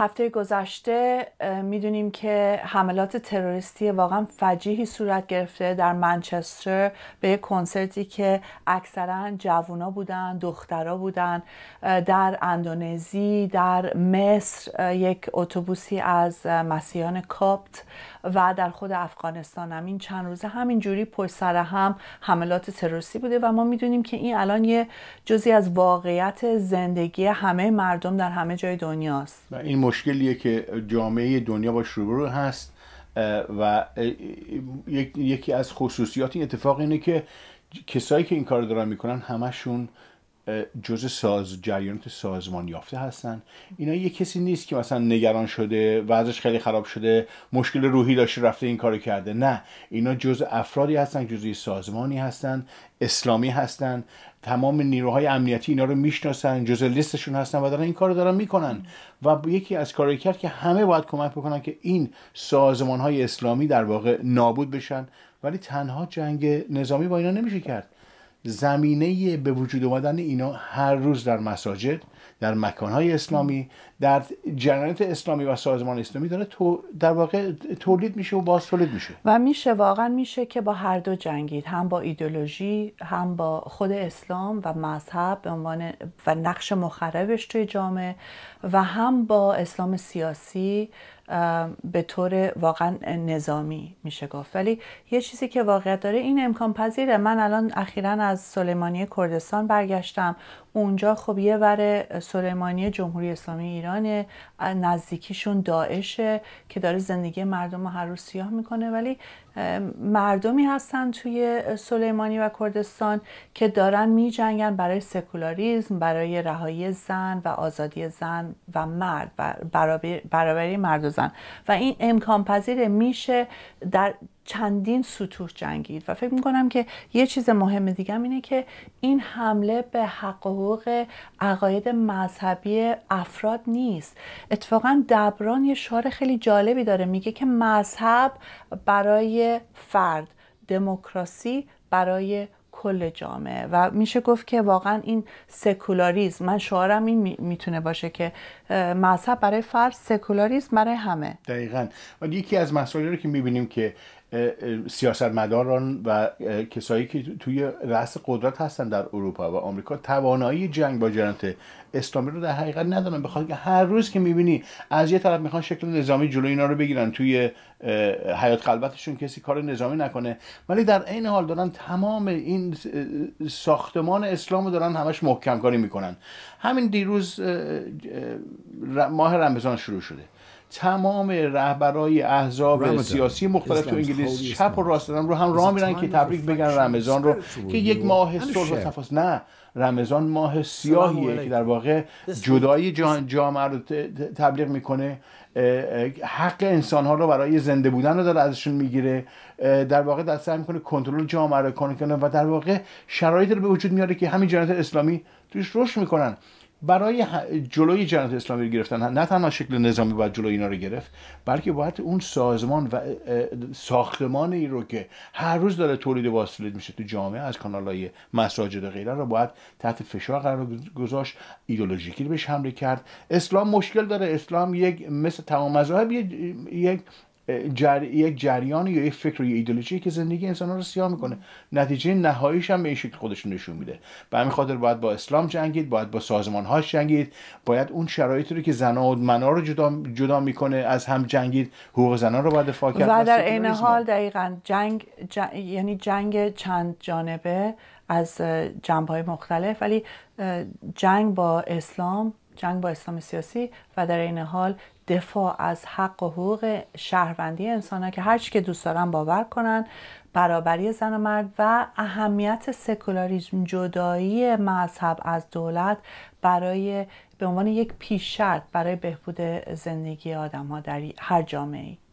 هفته گذشته میدونیم که حملات تروریستی واقعا فجیحی صورت گرفته در منچستر به کنسرتی که اکثرا جوونا بودن دخترا بودن در اندونزی در مصر یک اتوبوسی از مسیحیان کاپت و در خود افغانستان هم این چند روزه همینجوری پشت سر هم حملات تروریستی بوده و ما میدونیم که این الان یه جزی از واقعیت زندگی همه مردم در همه جای دنیاست مشکلیه که جامعه دنیا باش روبرو هست و یکی از خصوصیات این اتفاق اینه که کسایی که این کار دارن میکنن همشون جز ساز جریانات سازمان یافته هستن اینا یه کسی نیست که مثلا نگران شده وضعش خیلی خراب شده مشکل روحی داشته رفته این کارو کرده نه اینا جز افرادی هستن جزء سازمانی هستن اسلامی هستن تمام نیروهای امنیتی اینا رو میشناسن جزء لیستشون هستن و دارن این کار دارن میکنن و یکی از کارهایی کرد که همه باید کمک بکنن که این سازمان های اسلامی در واقع نابود بشن ولی تنها جنگ نظامی با اینا نمیشه کرد زمینه به وجود آمدن اینا هر روز در مساجد در مکانهای اسلامی در جریانات اسلامی و سازمان اسلامی داره تو در واقع تولید میشه و باز تولید میشه و میشه واقعا میشه که با هر دو جنگید هم با ایدولوژی هم با خود اسلام و مذهب به عنوان و نقش مخربش توی جامعه و هم با اسلام سیاسی به طور واقعا نظامی میشه گفت ولی یه چیزی که واقعیت داره این امکان پذیره من الان اخیرا از سلیمانی کردستان برگشتم اونجا خب یه ور سلیمانی جمهوری اسلامی ایران نزدیکیشون داعشه که داره زندگی مردم رو هر روز سیاه میکنه ولی مردمی هستن توی سلیمانی و کردستان که دارن میجنگن برای سکولاریزم برای رهایی زن و آزادی زن و مرد برابری مرد و زن و این امکان پذیره میشه در چندین سطوح جنگید و فکر میکنم که یه چیز مهم دیگه اینه که این حمله به حق و حقوق عقاید مذهبی افراد نیست اتفاقا دبران یه شعار خیلی جالبی داره میگه که مذهب برای فرد دموکراسی برای کل جامعه و میشه گفت که واقعا این سکولاریزم من شعارم این میتونه باشه که مذهب برای فرد سکولاریزم برای همه دقیقا و یکی از مسائلی رو که میبینیم که سیاستمداران و کسایی که توی رأس قدرت هستن در اروپا و آمریکا توانایی جنگ با جنت اسلامی رو در حقیقت ندارن بخواد که هر روز که میبینی از یه طرف میخوان شکل نظامی جلوی اینا رو بگیرن توی حیات خلوتشون کسی کار نظامی نکنه ولی در عین حال دارن تمام این ساختمان اسلام رو دارن همش محکم کاری میکنن همین دیروز ماه رمضان شروع شده تمام رهبرای احزاب سیاسی مختلف تو انگلیس چپ و راست رو هم راه میرن که تبریک بگن رمضان رو که یک ماه صلح و تفاهم نه رمضان ماه سیاهیه که در واقع جدایی جامعه رو تبلیغ میکنه حق انسان ها رو برای زنده بودن رو داره ازشون میگیره در واقع دست میکنه کنترل جامعه رو کنه و در واقع شرایطی رو به وجود میاره که همین جنایت اسلامی توش رشد میکنن برای جلوی جنات اسلامی رو گرفتن نه تنها شکل نظامی باید جلوی اینا رو گرفت بلکه باید اون سازمان و ساختمان ای رو که هر روز داره تولید میشه تو جامعه از های مساجد و غیره رو باید تحت فشار قرار گذاشت ایدولوژیکی بهش حمله کرد اسلام مشکل داره اسلام یک مثل تمام مذاهب یک یک جریان یا یک فکر یا ایدولوژی که زندگی انسان رو سیاه میکنه نتیجه نهاییش هم به این شکل نشون میده به همین خاطر باید با اسلام جنگید باید با سازمان هاش جنگید باید اون شرایطی رو که زنا و منا رو جدا, جدا میکنه از هم جنگید حقوق زنان رو باید دفاع کرد و در این حال دقیقا جنگ, یعنی جنگ چند جانبه از جنبه های مختلف ولی جنگ با اسلام جنگ با اسلام سیاسی و در این حال دفاع از حق و حقوق شهروندی انسان ها که هر که دوست دارن باور کنن برابری زن و مرد و اهمیت سکولاریزم جدایی مذهب از دولت برای به عنوان یک پیش شرط برای بهبود زندگی آدم ها در هر جامعه ای